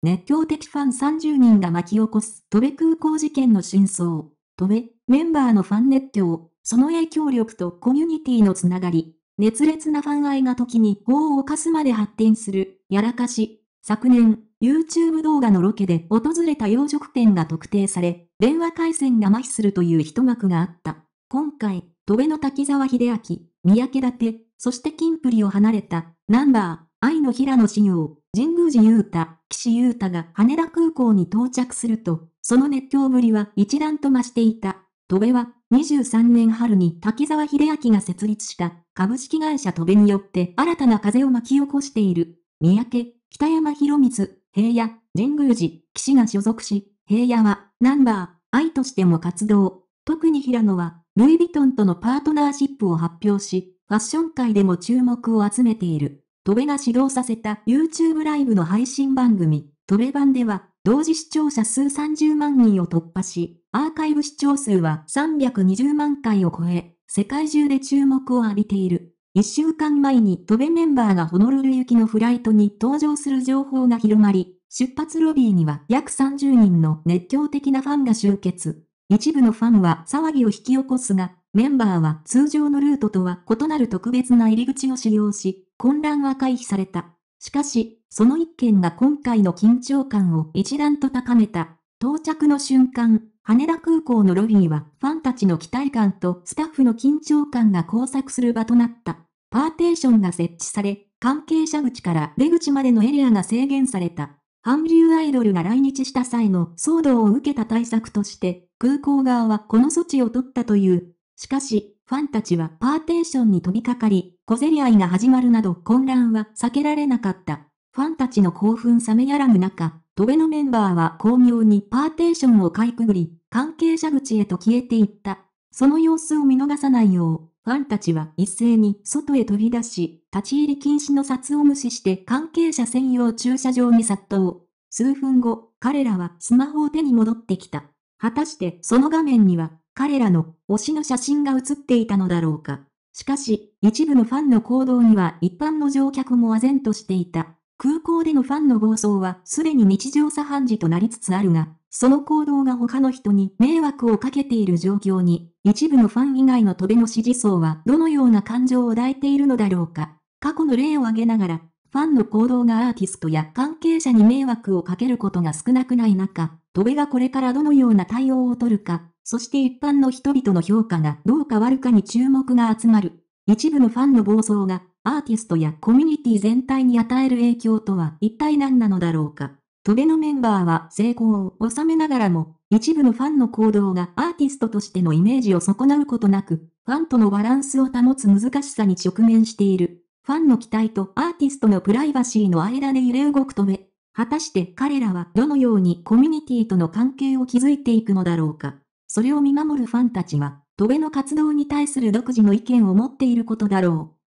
熱狂的ファン30人が巻き起こす、戸部空港事件の真相。戸部、メンバーのファン熱狂、その影響力とコミュニティのつながり、熱烈なファン愛が時に法を犯すまで発展する、やらかし。昨年、YouTube 動画のロケで訪れた洋食店が特定され、電話回線が麻痺するという一幕があった。今回、戸部の滝沢秀明、三宅立、そして金プリを離れた、ナンバー、愛の平野志耀。神宮寺雄太、岸優太が羽田空港に到着すると、その熱狂ぶりは一段と増していた。戸部は、23年春に滝沢秀明が設立した株式会社戸部によって新たな風を巻き起こしている。三宅、北山博光、平野、神宮寺、岸が所属し、平野は、ナンバー、愛としても活動。特に平野は、ルイ・ヴィトンとのパートナーシップを発表し、ファッション界でも注目を集めている。戸部が始動させた YouTube ライブの配信番組、戸部版では、同時視聴者数30万人を突破し、アーカイブ視聴数は320万回を超え、世界中で注目を浴びている。一週間前に戸部メンバーがホノルル行きのフライトに登場する情報が広まり、出発ロビーには約30人の熱狂的なファンが集結。一部のファンは騒ぎを引き起こすが、メンバーは通常のルートとは異なる特別な入り口を使用し、混乱は回避された。しかし、その一件が今回の緊張感を一段と高めた。到着の瞬間、羽田空港のロビーはファンたちの期待感とスタッフの緊張感が交錯する場となった。パーテーションが設置され、関係者口から出口までのエリアが制限された。韓流アイドルが来日した際の騒動を受けた対策として、空港側はこの措置を取ったという。しかし、ファンたちはパーテーションに飛びかかり、小競り合いが始まるなど混乱は避けられなかった。ファンたちの興奮冷めやらぬ中、トベのメンバーは巧妙にパーテーションをかいくぐり、関係者口へと消えていった。その様子を見逃さないよう、ファンたちは一斉に外へ飛び出し、立ち入り禁止の札を無視して関係者専用駐車場に殺到。数分後、彼らはスマホを手に戻ってきた。果たしてその画面には彼らの推しの写真が写っていたのだろうか。しかし、一部のファンの行動には一般の乗客も唖然としていた。空港でのファンの暴走はすでに日常茶飯事となりつつあるが、その行動が他の人に迷惑をかけている状況に、一部のファン以外の戸辺の支持層はどのような感情を抱いているのだろうか。過去の例を挙げながら、ファンの行動がアーティストや関係者に迷惑をかけることが少なくない中、戸辺がこれからどのような対応を取るか、そして一般の人々の評価がどう変わるかに注目が集まる。一部のファンの暴走が、アーティストやコミュニティ全体に与える影響とは一体何なのだろうか。戸辺のメンバーは成功を収めながらも、一部のファンの行動がアーティストとしてのイメージを損なうことなく、ファンとのバランスを保つ難しさに直面している。ファンの期待とアーティストのプライバシーの間で揺れ動くとめ、果たして彼らはどのようにコミュニティとの関係を築いていくのだろうか。それを見守るファンたちは、トベの活動に対する独自の意見を持っていることだろう。